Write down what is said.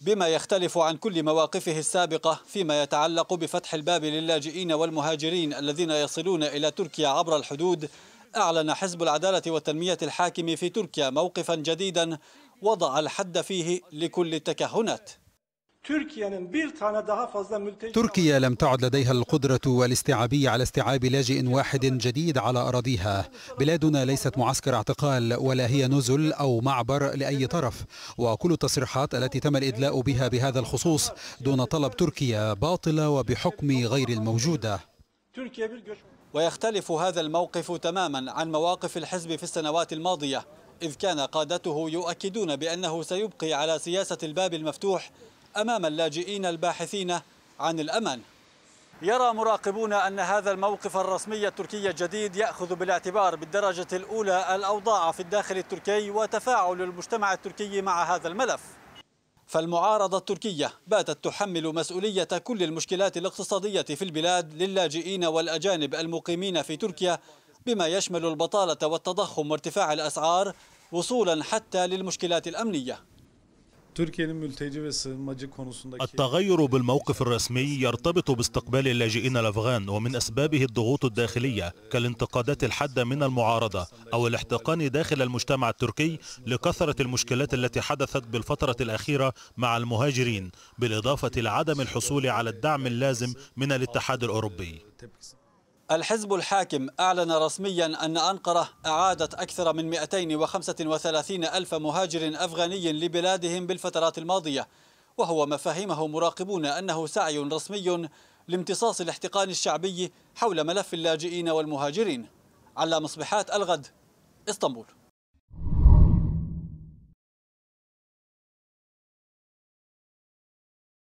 بما يختلف عن كل مواقفه السابقة فيما يتعلق بفتح الباب للاجئين والمهاجرين الذين يصلون إلى تركيا عبر الحدود أعلن حزب العدالة والتنمية الحاكم في تركيا موقفا جديدا وضع الحد فيه لكل التكهنات تركيا لم تعد لديها القدرة والاستيعابية على استيعاب لاجئ واحد جديد على أراضيها بلادنا ليست معسكر اعتقال ولا هي نزل أو معبر لأي طرف وكل التصريحات التي تم الإدلاء بها بهذا الخصوص دون طلب تركيا باطلة وبحكم غير الموجودة ويختلف هذا الموقف تماما عن مواقف الحزب في السنوات الماضية إذ كان قادته يؤكدون بأنه سيبقي على سياسة الباب المفتوح أمام اللاجئين الباحثين عن الأمان يرى مراقبون أن هذا الموقف الرسمي التركي الجديد يأخذ بالاعتبار بالدرجة الأولى الأوضاع في الداخل التركي وتفاعل المجتمع التركي مع هذا الملف فالمعارضة التركية باتت تحمل مسؤولية كل المشكلات الاقتصادية في البلاد للاجئين والأجانب المقيمين في تركيا بما يشمل البطالة والتضخم وارتفاع الأسعار وصولا حتى للمشكلات الأمنية التغير بالموقف الرسمي يرتبط باستقبال اللاجئين الأفغان ومن أسبابه الضغوط الداخلية كالانتقادات الحادة من المعارضة أو الاحتقان داخل المجتمع التركي لكثرة المشكلات التي حدثت بالفترة الأخيرة مع المهاجرين بالإضافة لعدم الحصول على الدعم اللازم من الاتحاد الأوروبي الحزب الحاكم أعلن رسميا أن أنقرة أعادت أكثر من 235 ألف مهاجر أفغاني لبلادهم بالفترات الماضية وهو ما فهمه مراقبون أنه سعي رسمي لامتصاص الاحتقان الشعبي حول ملف اللاجئين والمهاجرين على مصبحات الغد اسطنبول